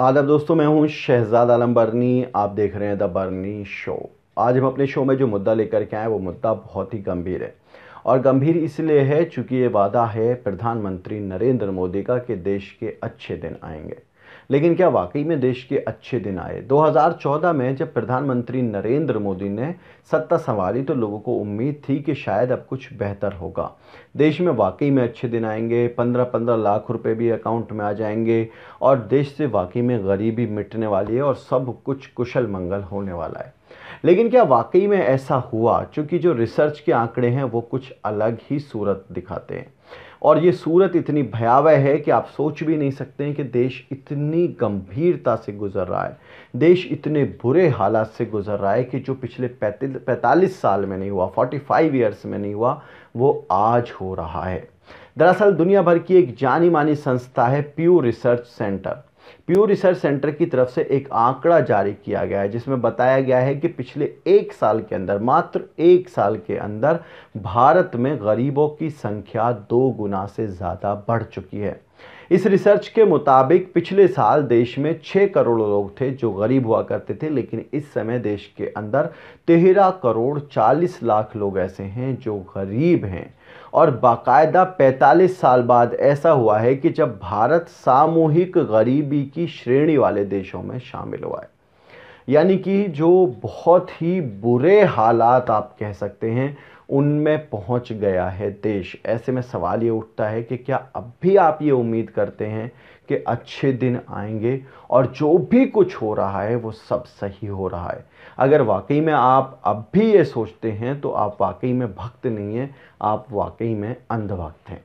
आदर दोस्तों मैं हूं शहजाद आलम बर्नी आप देख रहे हैं द बर्नी शो आज हम अपने शो में जो मुद्दा लेकर के आए वो मुद्दा बहुत ही गंभीर है और गंभीर इसलिए है चूँकि ये वादा है प्रधानमंत्री नरेंद्र मोदी का कि देश के अच्छे दिन आएंगे लेकिन क्या वाकई में देश के अच्छे दिन आए 2014 में जब प्रधानमंत्री नरेंद्र मोदी ने सत्ता संभाली तो लोगों को उम्मीद थी कि शायद अब कुछ बेहतर होगा देश में वाकई में अच्छे दिन आएंगे पंद्रह पंद्रह लाख रुपए भी अकाउंट में आ जाएंगे और देश से वाकई में गरीबी मिटने वाली है और सब कुछ कुशल मंगल होने वाला है लेकिन क्या वाकई में ऐसा हुआ चूँकि जो रिसर्च के आंकड़े हैं वो कुछ अलग ही सूरत दिखाते हैं और ये सूरत इतनी भयावह है कि आप सोच भी नहीं सकते हैं कि देश इतनी गंभीरता से गुज़र रहा है देश इतने बुरे हालात से गुज़र रहा है कि जो पिछले पैंतालीस साल में नहीं हुआ फोर्टी फाइव ईयर्स में नहीं हुआ वो आज हो रहा है दरअसल दुनिया भर की एक जानी मानी संस्था है Pew research centre Pew research centre की तरफ से एक आंकड़ा जारी किया गया है जिसमें बताया गया है कि पिछले एक साल के अंदर मात्र एक साल के अंदर भारत में गरीबों की संख्या दो गुना से ज़्यादा बढ़ चुकी है इस रिसर्च के मुताबिक पिछले साल देश में 6 करोड़ लोग थे जो गरीब हुआ करते थे लेकिन इस समय देश के अंदर तेरह करोड़ 40 लाख लोग ऐसे हैं जो गरीब हैं और बाकायदा 45 साल बाद ऐसा हुआ है कि जब भारत सामूहिक गरीबी की की श्रेणी वाले देशों में शामिल हुआ है यानी कि जो बहुत ही बुरे हालात आप कह सकते हैं उनमें पहुंच गया है देश ऐसे में सवाल ये उठता है कि क्या अब भी आप ये उम्मीद करते हैं कि अच्छे दिन आएंगे और जो भी कुछ हो रहा है वो सब सही हो रहा है अगर वाकई में आप अब भी ये सोचते हैं तो आप वाकई में भक्त नहीं हैं आप वाकई में अंधभक्त हैं